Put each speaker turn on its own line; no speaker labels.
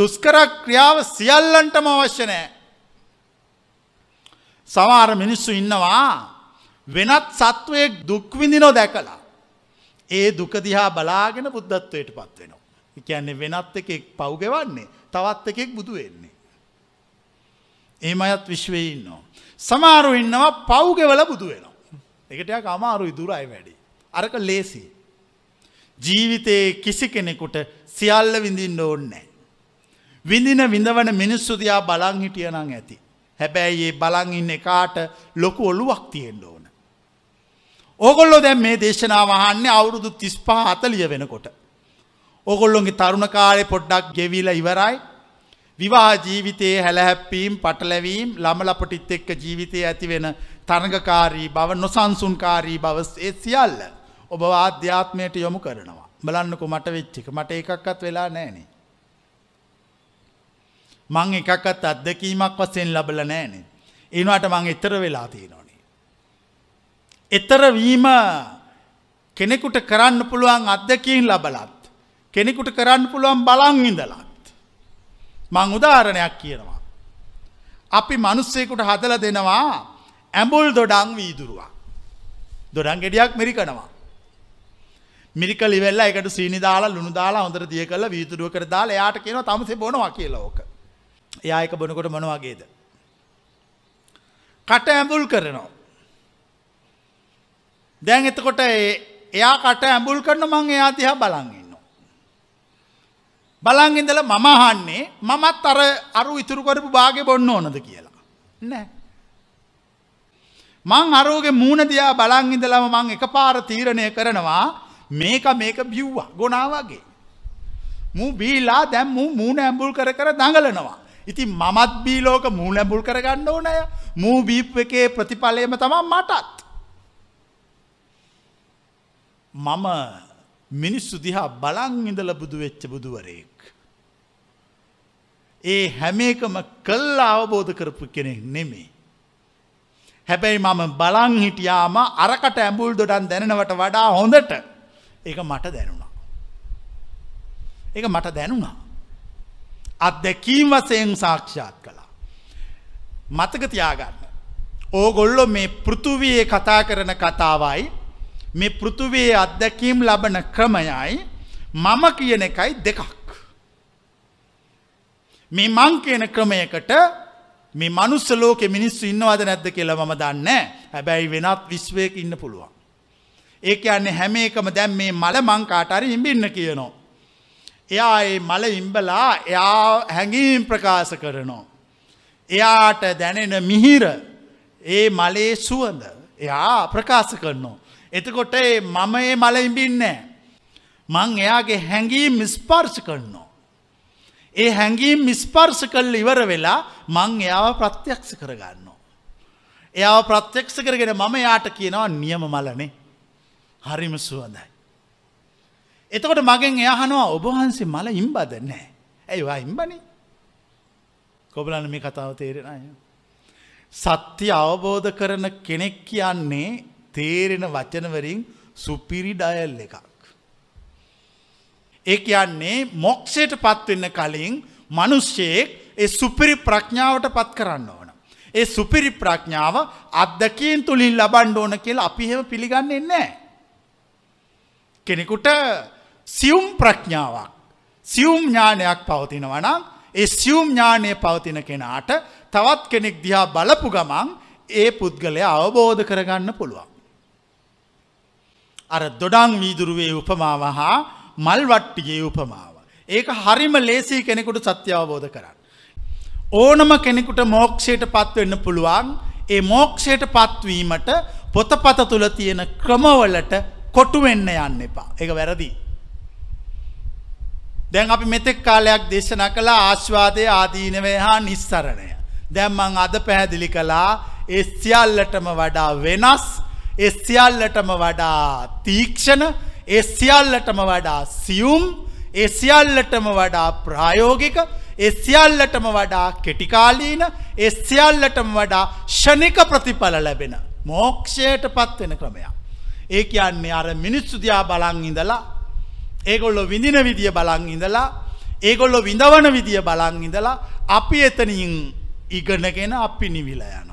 දුස්කර ක්‍රියාව සියල්ලන්ටම අවශ්‍යනෑ. සවාර මිනිස්සු ඉන්නවා වෙනත් සත්වයෙක් දුක්විඳිනෝ දැකලා. ඒ දුකදිහා බලාගෙන බුද්ධත්වයට පත්වෙනවා. කියන්නේ වෙනත් එකෙක් පව්ගෙවන්නේ තවත් එකෙක් බුදු වෙන්නේ. ඒම අයත් විශ්වය ඉන්නවා. සමාරු ඉන්නවා පව්ගෙවල බුදු වෙනවා. එකටයක් අමාරුයි දුරයි වැඩි. අරක ලේසි. ජීවිතයේ කිසි කෙනෙකුට සියල්ල විඳින්න ඕන්නෑ. විඳින විඳවන මිනිස්සුදයා බලං හිටියනං ඇති. හැබැයි ඒ බලං ඉන්න එකාට ලොකු ඔලුවක් තියෙන්ඩ ඕන. ඕගොල්ලො දැන් මේ දේශනාවහන්නේ අවුරුදු තිස්පා අතලිය වෙනකොට. ඔගොල්ලොන්ගේ තරුණ කාලය පොඩ්ඩක් ගෙවිල ඉවරයි. විවා ජීවිතයේ හැලහැප්පීම් පටලැවීම් ළමලපටිත් එක්ක ජීවිතය ඇතිවෙන තරඟකාරී බව නොසන්සුන්කාරී බවස් ඒ සියල්ල ඔබ ආධ්‍යාත්මයට යොමු කරනවා. බලන්නකො මට වෙච්චික මට එකක්වත් වෙලා නෑනේ. මං එකකත් අත්දැකීමක් වසයෙන් ලබල නෑනෙ. ඒනවාට මං එතර වෙලා තියෙනනේ. එතරවීම කෙනෙකුට කරන්න පුළුවන් අත්දැකීන් ලබලත්. කෙනෙකුට කරන්න පුළුවන් බලං ඉඳලත්. මං උදාහරණයක් කියනවා. අපි මනුස්සයකුට හදල දෙනවා ඇඹුල් දොඩං වීදුරුවක්. දොඩන් ගෙඩියක් මිරිකනවා. මිරිකලිවෙල්ල එකට සීනි දාලා ලුණු දාලා හොඳර දිය කල වීතුරුව කර දාලා යාට කියන තමසේ බොනවා කියලෝක. එයා එක බොනකොට මොන වගේද. කට ඇඹුල් කරනවා. දැන් එතකොට එයා කට ඇඹුල් කරන මං එයා දිහා බලන්ගන්න. බලංඉඳල මම හන්නේ මමත් අර අරු ඉතුරු කරපු බාගෙ බොන්න ඕනද කියලා. නෑ. මං අරෝගේ මූුණදයා බලංඉඳලම මං එක පාර තීරණය කරනවා මේක මේක බිව්වා ගොනා වගේ. මූ බීලා දැම් මූ මූුණ ඇඹුල් කර කර දඟලනවා. ඉති මමත් බීලෝක මූනැබුල් කරගන්න ඕනය මූ බීප් එකේ ප්‍රතිඵලයම තමා මටත්. මම මිනිස්සු දිහා බලං ඉඳල බුදු වෙච්ච බුදුවරයෙක්. ඒ හැමේකම කල්ලා අවබෝධ කරපු කෙනෙක් නෙමේ. හැබැයි මම බලං හිටියාම අරකට ඇඹුල් දොඩන් දැනවට වඩා හොඳට ඒ මට දැනුණා. ඒ මට දැනුණා. අත්දැකීම් වසයෙන් සාක්ෂාත් කළා. මතක තියාගන්න. ඕගොල්ලො මේ පෘතුවයේ කතා කරන කතාවයි මේ පෘතුවේ අත්දැකීම් ලබන ක්‍රමයයි මම කියන එකයි දෙකක්. මේ මං කියන ක්‍රමයකට මේ මනුස්ස ලෝකෙ මිනිස්සු ඉන්නවද නැද්ද කියලා මම දන්න හැබැයි වෙනත් විශ්වයක ඉන්න පුළුවන්. ඒක යන්නේ හැම එකම දැන් මේ මල මංකාටරි ඉඹින්න කියනවා. එයා ඒ මල ඉම්බලා එයා හැඟීම් ප්‍රකාශ කරනවා. එයාට දැනෙන මිහිර ඒ මලේ සුවඳ එයා ප්‍රකාශ කරනවා. එතකොට ඒ මම ඒ මල ඉඹින්නෑ. මං එයාගේ හැඟීම් ස්පර්ශ කරනවා. ඒ හැඟීම් මිස්පර්ශ කල් ඉවර වෙලා මං එයාව ප්‍රත්‍යක්ෂ කරගන්නවා. එයාව ප්‍රත්‍යක්ෂ කරගෙන මම යාට කියනවා නියම මලනේ හරිම සුවඳයි. එතකොට මගෙන් එයහනවා ඔබහන්සේ මල ඉම්බද නෑ. ඇයිවා ඉම්බනි කොබලන මේ කතාව තේරෙන අය. සත්‍ය අවබෝධ කරන කෙනෙක් කියන්නේ තේරෙන වචනවරින් සුපිරි ඩයල් එකක්. ඒ කියන්නේ මොක්ෂයට පත්වෙන්න කලින් මනුෂ්‍යයෙක් ඒ සුපිරි ප්‍රඥාවට පත් කරන්න ඕන. ඒ සුපිරි ප්‍රඥාව අත්දකින් තුළින් ලබන්ඩ ඕන කියලා අපිහෙම පිළිගන්නේ නෑ. කෙනෙකුට සියුම් ප්‍රඥාවක් සියුම් ඥානයක් පවතිනවනම් ඒ සියුම් ඥානය පවතින කෙනාට තවත් කෙනෙක් දිහා බලපු ගමන් ඒ පුද්ගලය අවබෝධ කරගන්න පුළුවන්. අර දොඩං වීදුරුවේ උපමාව හා මල්වට්ටිගේ උපමාව. ඒක හරිම ලේසි කෙනෙකුට සත්‍ය අවබෝධ කරන්න. ඕනම කෙනෙකුට මෝක්ෂයට පත්වෙන්න පුළුවන් ඒ මෝක්ෂයට පත්වීමට පොතපත තුළ තියෙන ක්‍රමවලට කොටුවෙන්න යන්න එපා. එක වැරදිී. දැන් අපි මෙතෙක් කාලයක් දේශනා කළ ආශ්වාදය ආදීනවය හා නිස්සරණය. දැම්මං අද පැහැදිලි කලා එස්සිියල්ලටම වඩා වෙනස් එස්සිියල්ලටම වඩා තීක්ෂණ එස්සිියල්ලටම වඩා සියුම් එස්සිියල්ලටම වඩා ප්‍රායෝගික එස්සිියල්ලටම වඩා කෙටිකාලීන එස්සිියල්ලටම වඩා ෂණික ප්‍රතිඵල ලැබෙන මෝක්ෂයට පත්වෙන ක්‍රමයක්. ඒ කියන්නේ අර මිනිස්සුදයා බලං ඉඳලා ඒගොල්ලො විඳින විදිය බලන් ඉඳලා ඒගොල්ලො විඳවන විදිය බලන් ඉඳලා අපි එතනින් ඉගෙනගෙන අපි නිවිලා යන.